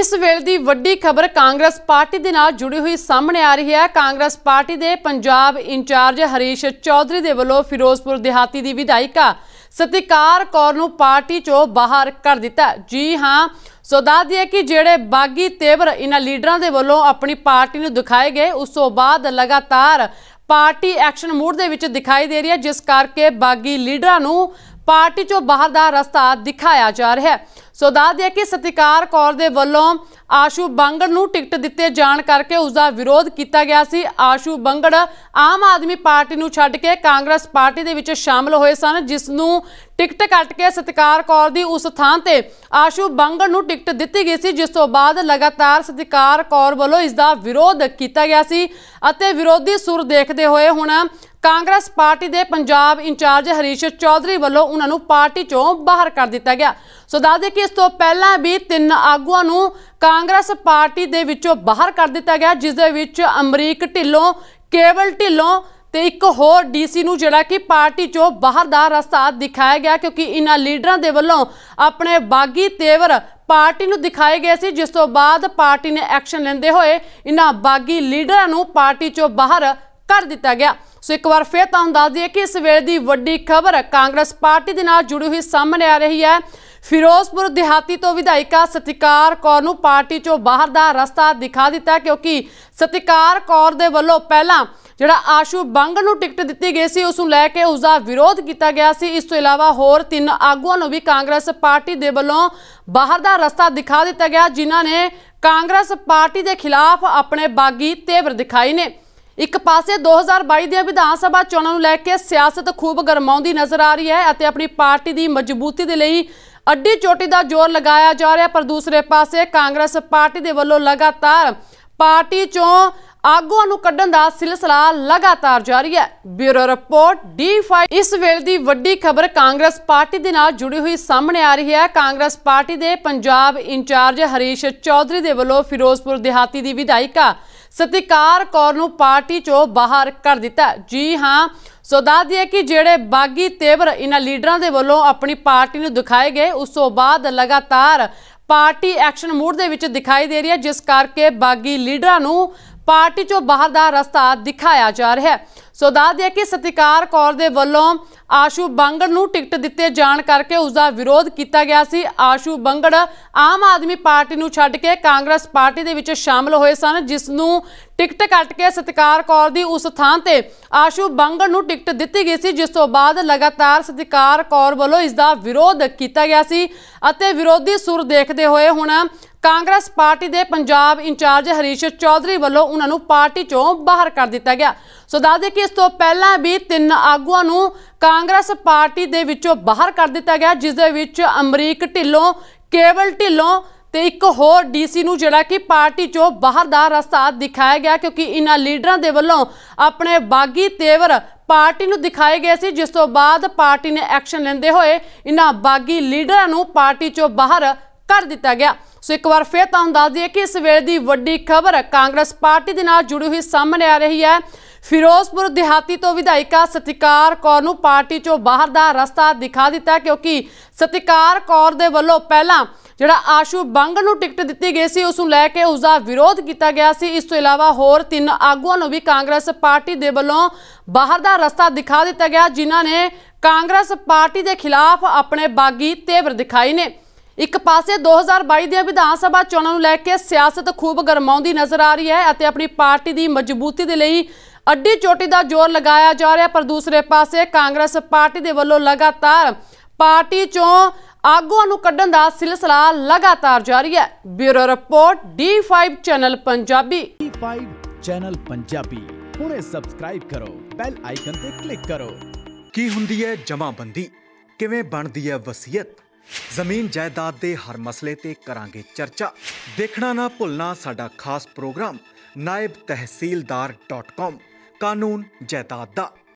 ਇਸ ਵੇਲੇ ਦੀ ਵੱਡੀ ਖਬਰ ਕਾਂਗਰਸ ਪਾਰਟੀ ਦੇ ਨਾਲ ਜੁੜੀ ਹੋਈ ਸਾਹਮਣੇ ਆ ਰਹੀ ਹੈ ਕਾਂਗਰਸ ਪਾਰਟੀ ਦੇ ਪੰਜਾਬ ਇੰਚਾਰਜ ਹਰੀਸ਼ ਚੌਧਰੀ ਦੇ ਵੱਲੋਂ ਫਿਰੋਜ਼ਪੁਰ ਦਿਹਾਤੀ ਦੀ ਵਿਧਾਇਕਾ ਸਤਿਕਾਰ ਕੌਰ ਨੂੰ ਪਾਰਟੀ ਚੋਂ ਬਾਹਰ ਕਰ ਦਿੱਤਾ ਜੀ ਹਾਂ ਸੋਦਾ ਦੱਸ ਕਿ ਜਿਹੜੇ ਬਾਗੀ ਤੇਵਰ ਇਹਨਾਂ ਲੀਡਰਾਂ ਦੇ ਵੱਲੋਂ ਆਪਣੀ ਪਾਰਟੀ ਨੂੰ ਦਿਖਾਏ ਗਏ ਉਸ ਤੋਂ ਬਾਅਦ ਲਗਾਤਾਰ ਪਾਰਟੀ ਐਕਸ਼ਨ ਮੂਡ ਦੇ ਵਿੱਚ ਦਿਖਾਈ ਦੇ ਰਹੀ ਹੈ ਜਿਸ ਕਰਕੇ ਬਾਗੀ ਲੀਡਰਾਂ ਨੂੰ ਪਾਰਟੀ ਚੋਂ ਬਾਹਰ ਦਾ ਰਸਤਾ ਦਿਖਾਇਆ ਜਾ ਰਿਹਾ ਹੈ ਸੋ ਦੱਸ ਦਿਆ ਕਿ ਸਤਿਕਾਰ ਕੌਰ ਦੇ ਵੱਲੋਂ ਆਸ਼ੂ ਬੰਗੜ ਨੂੰ ਟਿਕਟ ਦਿੱਤੇ ਜਾਣ ਕਰਕੇ ਉਸ ਦਾ ਵਿਰੋਧ ਕੀਤਾ ਗਿਆ ਸੀ ਆਸ਼ੂ ਬੰਗੜ ਆਮ ਆਦਮੀ ਪਾਰਟੀ ਨੂੰ ਛੱਡ ਕੇ ਕਾਂਗਰਸ ਪਾਰਟੀ ਦੇ ਵਿੱਚ ਸ਼ਾਮਲ ਹੋਏ ਸਨ ਜਿਸ ਨੂੰ ਟਿਕਟ ਕੱਟ ਕੇ ਸਤਿਕਾਰ ਕੌਰ ਦੀ ਉਸ ਥਾਂ ਤੇ ਆਸ਼ੂ ਬੰਗੜ ਨੂੰ ਟਿਕਟ ਦਿੱਤੀ ਗਈ ਸੀ ਜਿਸ ਤੋਂ ਬਾਅਦ ਲਗਾਤਾਰ ਸਤਿਕਾਰ ਕੌਰ ਵੱਲੋਂ ਇਸ ਦਾ ਵਿਰੋਧ ਕੀਤਾ ਗਿਆ ਸੀ ਅਤੇ ਵਿਰੋਧੀ ਸੁਰ ਦੇਖਦੇ ਹੋਏ ਹੁਣ ਕਾਂਗਰਸ ਪਾਰਟੀ ਦੇ ਪੰਜਾਬ ਇੰਚਾਰਜ ਹਰੀਸ਼ ਚੌਧਰੀ ਵੱਲੋਂ ਉਹਨਾਂ ਨੂੰ ਪਾਰਟੀ ਚੋਂ ਬਾਹਰ ਕਰ ਦਿੱਤਾ ਗਿਆ ਸੋ ਦੱਸ ਦੇ ਕਿ ਇਸ ਤੋਂ ਪਹਿਲਾਂ ਵੀ ਤਿੰਨ ਆਗੂਆਂ ਨੂੰ ਕਾਂਗਰਸ ਪਾਰਟੀ ਦੇ ਵਿੱਚੋਂ ਬਾਹਰ ਕਰ ਦਿੱਤਾ ਗਿਆ ਜਿਸ ਦੇ ਵਿੱਚ ਅਮਰੀਕ ਢਿੱਲੋਂ ਕੇਵਲ ਢਿੱਲੋਂ ਤੇ ਇੱਕ ਹੋਰ ਡੀਸੀ ਨੂੰ ਜਿਹੜਾ ਕਿ ਪਾਰਟੀ ਚੋਂ ਬਾਹਰ ਦਾ ਰਸਤਾ ਦਿਖਾਇਆ ਗਿਆ ਕਿਉਂਕਿ ਇਹਨਾਂ ਲੀਡਰਾਂ ਦੇ ਵੱਲੋਂ ਆਪਣੇ ਬਾਗੀ ਤੇਵਰ ਪਾਰਟੀ ਨੂੰ ਦਿਖਾਏ ਗਏ ਸੀ ਜਿਸ ਤੋਂ ਬਾਅਦ ਪਾਰਟੀ ਨੇ ਐਕਸ਼ਨ ਲੈਂਦੇ ਹੋਏ ਇਹਨਾਂ ਬਾਗੀ ਲੀਡਰਾਂ ਨੂੰ ਪਾਰਟੀ ਚੋਂ ਬਾਹਰ ਕਰ ਦਿੱਤਾ ਗਿਆ ਸੋ ਇੱਕ ਵਾਰ ਫੇਰ ਤੁਹਾਨੂੰ ਦੱਸ ਦਈਏ ਕਿ ਇਸ ਵੇਲੇ ਦੀ ਵੱਡੀ ਖਬਰ ਕਾਂਗਰਸ ਪਾਰਟੀ ਦੇ ਨਾਲ ਜੁੜੀ ਹੋਈ ਸਾਹਮਣੇ ਆ ਰਹੀ ਹੈ ਫਿਰੋਜ਼ਪੁਰ ਦਿਹਾਤੀ ਤੋਂ ਵਿਧਾਇਕਾ ਸਤਿਕਾਰ ਕੌਰ ਨੂੰ ਪਾਰਟੀ ਚੋਂ ਬਾਹਰ ਦਾ ਰਸਤਾ ਦਿਖਾ ਦਿੱਤਾ ਕਿਉਂਕਿ ਸਤਿਕਾਰ ਕੌਰ ਦੇ ਵੱਲੋਂ ਪਹਿਲਾਂ ਜਿਹੜਾ ਆਸ਼ੂ ਬੰਗ ਨੂੰ ਟਿਕਟ ਦਿੱਤੀ ਗਈ ਸੀ ਉਸ ਨੂੰ ਲੈ ਕੇ ਉਸ ਦਾ ਵਿਰੋਧ ਕੀਤਾ ਗਿਆ ਸੀ ਇਸ ਤੋਂ ਇਲਾਵਾ ਹੋਰ ਤਿੰਨ ਆਗੂਆਂ ਨੂੰ ਵੀ ਕਾਂਗਰਸ ਪਾਰਟੀ ਦੇ ਵੱਲੋਂ ਬਾਹਰ ਦਾ ਰਸਤਾ ਦਿਖਾ ਦਿੱਤਾ ਗਿਆ ਜਿਨ੍ਹਾਂ ਨੇ ਕਾਂਗਰਸ ਪਾਰਟੀ ਦੇ ਖਿਲਾਫ ਆਪਣੇ ਬਾਗੀ ਤੇਵਰ ਦਿਖਾਈ ਨੇ ਇੱਕ ਪਾਸੇ 2022 ਦੀਆਂ ਵਿਧਾਨ ਸਭਾ ਚੋਣਾਂ ਨੂੰ ਲੈ ਕੇ ਸਿਆਸਤ ਖੂਬ ਗਰਮਾਉਂਦੀ ਨਜ਼ਰ ਆ ਰਹੀ ਹੈ ਅਤੇ ਆਪਣੀ ਪਾਰਟੀ ਦੀ ਮਜ਼ਬੂਤੀ ਦੇ ਲਈ ਅੱਡੀ ਚੋਟੀ ਦਾ ਜ਼ੋਰ ਲਗਾਇਆ ਜਾ ਰਿਹਾ ਪਰ ਦੂਸਰੇ ਪਾਸੇ ਕਾਂਗਰਸ ਪਾਰਟੀ ਦੇ ਵੱਲੋਂ ਲਗਾਤਾਰ ਪਾਰਟੀ ਚੋਂ ਆਗੂਆਂ ਨੂੰ ਕੱਢਣ ਦਾ ਸਿਲਸਿਲਾ ਲਗਾਤਾਰ ਜਾਰੀ ਹੈ ਬਿਊਰੋ ਰਿਪੋਰਟ D5 ਇਸ ਵੇਲੇ ਦੀ ਵੱਡੀ ਖਬਰ ਕਾਂਗਰਸ ਪਾਰਟੀ ਦੇ ਨਾਲ ਜੁੜੀ ਹੋਈ ਸਾਹਮਣੇ ਆ ਰਹੀ ਹੈ ਕਾਂਗਰਸ ਪਾਰਟੀ ਦੇ ਪੰਜਾਬ ਇੰਚਾਰਜ ਹਰੀਸ਼ ਚੌਧਰੀ ਦੇ ਵੱਲੋਂ ਫਿਰੋਜ਼ਪੁਰ ਦਿਹਾਤੀ ਦੀ ਵਿਧਾਇਕਾ ਸਤਿਕਾਰ ਕੌਰ ਨੂੰ ਪਾਰਟੀ ਚੋਂ ਬਾਹਰ ਕਰ ਦਿੱਤਾ ਜੀ ਹਾਂ ਸੋ ਦੱਸ ਕਿ ਜਿਹੜੇ ਬਾਗੀ ਤੇਵਰ ਇਹਨਾਂ ਲੀਡਰਾਂ ਦੇ ਵੱਲੋਂ ਆਪਣੀ ਪਾਰਟੀ ਨੂੰ ਦਿਖਾਏ ਗਏ ਉਸ ਤੋਂ ਬਾਅਦ ਲਗਾਤਾਰ ਪਾਰਟੀ ਐਕਸ਼ਨ ਮੂਡ ਦੇ ਵਿੱਚ ਦਿਖਾਈ ਦੇ ਰਹੀ ਹੈ ਜਿਸ ਕਰਕੇ ਬਾਗੀ ਲੀਡਰਾਂ ਨੂੰ ਪਾਰਟੀ ਚੋਂ ਬਾਹਰ ਦਾ ਰਸਤਾ ਦਿਖਾਇਆ ਜਾ ਰਿਹਾ ਹੈ ਸੋ ਦੱਸ ਦਿਆ ਕਿ ਸਤਿਕਾਰ ਕੌਰ ਦੇ ਵੱਲੋਂ ਆਸ਼ੂ ਬੰਗੜ ਨੂੰ ਟਿਕਟ ਦਿੱਤੇ ਜਾਣ ਕਰਕੇ ਉਸ ਦਾ ਵਿਰੋਧ ਕੀਤਾ ਗਿਆ ਸੀ ਆਸ਼ੂ ਬੰਗੜ ਆਮ ਆਦਮੀ ਪਾਰਟੀ ਨੂੰ ਛੱਡ ਕੇ ਕਾਂਗਰਸ ਪਾਰਟੀ ਦੇ ਵਿੱਚ ਸ਼ਾਮਲ ਹੋਏ ਸਨ ਜਿਸ ਨੂੰ ਟਿਕਟ ਕੱਟ ਕੇ ਸਤਿਕਾਰ ਕੌਰ ਦੀ ਉਸ ਥਾਂ ਤੇ ਆਸ਼ੂ ਬੰਗੜ ਨੂੰ ਟਿਕਟ ਦਿੱਤੀ ਗਈ ਸੀ ਜਿਸ ਤੋਂ ਬਾਅਦ ਲਗਾਤਾਰ ਸਤਿਕਾਰ ਕੌਰ ਵੱਲੋਂ ਇਸ ਦਾ ਵਿਰੋਧ ਕੀਤਾ ਗਿਆ ਸੀ ਅਤੇ ਵਿਰੋਧੀ ਸੁਰ ਦੇਖਦੇ ਹੋਏ ਹੁਣ ਕਾਂਗਰਸ ਪਾਰਟੀ ਦੇ ਪੰਜਾਬ ਇੰਚਾਰਜ ਹਰੀਸ਼ ਚੌਧਰੀ ਵੱਲੋਂ ਉਹਨਾਂ ਨੂੰ ਪਾਰਟੀ ਚੋਂ ਬਾਹਰ ਕਰ ਦਿੱਤਾ ਗਿਆ ਸੋ ਦੱਸ ਦੇ ਕਿ ਇਸ ਤੋਂ ਪਹਿਲਾਂ ਵੀ ਤਿੰਨ ਆਗੂਆਂ ਨੂੰ ਕਾਂਗਰਸ ਪਾਰਟੀ ਦੇ ਵਿੱਚੋਂ ਬਾਹਰ ਕਰ ਦਿੱਤਾ ਗਿਆ ਜਿਸ ਦੇ ਵਿੱਚ ਅਮਰੀਕ ਢਿੱਲੋਂ ਕੇਵਲ ਢਿੱਲੋਂ ਤੇ ਇੱਕ ਹੋਰ ਡੀਸੀ ਨੂੰ ਜਿਹੜਾ ਕਿ ਪਾਰਟੀ ਚੋਂ ਬਾਹਰ ਦਾ ਰਸਤਾ ਦਿਖਾਇਆ ਗਿਆ ਕਿਉਂਕਿ ਇਹਨਾਂ ਲੀਡਰਾਂ ਦੇ ਵੱਲੋਂ ਆਪਣੇ ਬਾਗੀ ਤੇਵਰ ਪਾਰਟੀ ਨੂੰ ਦਿਖਾਏ ਗਏ ਸੀ ਜਿਸ ਤੋਂ ਬਾਅਦ ਪਾਰਟੀ ਨੇ ਐਕਸ਼ਨ ਲੈਂਦੇ ਹੋਏ ਇਹਨਾਂ ਬਾਗੀ ਲੀਡਰਾਂ ਨੂੰ ਪਾਰਟੀ ਚੋਂ ਬਾਹਰ ਕਰ ਦਿੱਤਾ ਗਿਆ ਸੋ ਇੱਕ ਵਾਰ ਫੇਰ ਤੁਹਾਨੂੰ ਦੱਸ ਦਈਏ ਕਿ ਇਸ ਵੇਲੇ ਦੀ ਵੱਡੀ ਖਬਰ ਕਾਂਗਰਸ ਪਾਰਟੀ ਦੇ ਨਾਲ ਜੁੜੀ ਹੋਈ ਸਾਹਮਣੇ ਆ ਰਹੀ ਹੈ ਫਿਰੋਜ਼ਪੁਰ ਦਿਹਾਤੀ ਤੋਂ ਵਿਧਾਇਕਾ ਸਤਿਕਾਰ ਕੌਰ ਨੂੰ ਪਾਰਟੀ ਚੋਂ ਬਾਹਰ ਦਾ ਰਸਤਾ ਦਿਖਾ ਦਿੱਤਾ ਕਿਉਂਕਿ ਸਤਿਕਾਰ ਕੌਰ ਦੇ ਵੱਲੋਂ ਪਹਿਲਾਂ ਜਿਹੜਾ ਆਸ਼ੂ ਬੰਗ ਨੂੰ ਟਿਕਟ ਦਿੱਤੀ ਗਈ ਸੀ ਉਸ ਨੂੰ ਲੈ ਕੇ ਉਸ ਦਾ ਵਿਰੋਧ ਕੀਤਾ ਗਿਆ ਸੀ ਇਸ ਤੋਂ ਇਲਾਵਾ ਹੋਰ ਤਿੰਨ ਆਗੂਆਂ ਨੂੰ ਵੀ ਕਾਂਗਰਸ ਪਾਰਟੀ ਦੇ ਵੱਲੋਂ ਬਾਹਰ ਦਾ ਰਸਤਾ ਦਿਖਾ ਦਿੱਤਾ ਗਿਆ ਜਿਨ੍ਹਾਂ ਨੇ ਕਾਂਗਰਸ ਪਾਰਟੀ ਦੇ ਖਿਲਾਫ ਆਪਣੇ ਬਾਗੀ ਤੇਵਰ ਦਿਖਾਈ ਨੇ ਇੱਕ ਪਾਸੇ 2022 ਦੀਆਂ ਵਿਧਾਨ ਸਭਾ ਚੋਣਾਂ ਨੂੰ ਲੈ ਕੇ ਸਿਆਸਤ ਖੂਬ ਗਰਮਾਉਂਦੀ ਨਜ਼ਰ ਆ ਰਹੀ ਹੈ ਅਤੇ ਆਪਣੀ ਪਾਰਟੀ ਦੀ ਮਜ਼ਬੂਤੀ ਦੇ ਲਈ ਅੱਡੀ ਚੋਟੀ ਦਾ ਜ਼ੋਰ ਲਗਾਇਆ ਜਾ ਰਿਹਾ ਪਰ ਦੂਸਰੇ ਪਾਸੇ ਕਾਂਗਰਸ ਪਾਰਟੀ ਦੇ ਵੱਲੋਂ ਲਗਾਤਾਰ ਪਾਰਟੀ ਚੋਂ ਆਗੂਆਂ ਨੂੰ ਕੱਢਣ ਦਾ ਸਿਲਸਿਲਾ ਲਗਾਤਾਰ ਜਾਰੀ ਹੈ bureau report D5 channel Punjabi D5 channel Punjabi ਹੁਣੇ ਸਬਸਕ੍ਰਾਈਬ ਕਰੋ ਬੈਲ ਆਈਕਨ ਤੇ ਕਲਿੱਕ ਕਰੋ ਕੀ ਹੁੰਦੀ ਹੈ ਜਮਾਬੰਦੀ ਕਿਵੇਂ ਬਣਦੀ ਹੈ ਵਸੀਅਤ ਜ਼ਮੀਨ ਜਾਇਦਾਦ ਦੇ ਹਰ ਮਸਲੇ ਤੇ ਕਰਾਂਗੇ ਚਰਚਾ ਦੇਖਣਾ ਨਾ ਭੁੱਲਣਾ ਸਾਡਾ ਖਾਸ ਪ੍ਰੋਗਰਾਮ naibtehsildar.com ਕਾਨੂੰਨ ਜਾਇਦਾਦ ਦਾ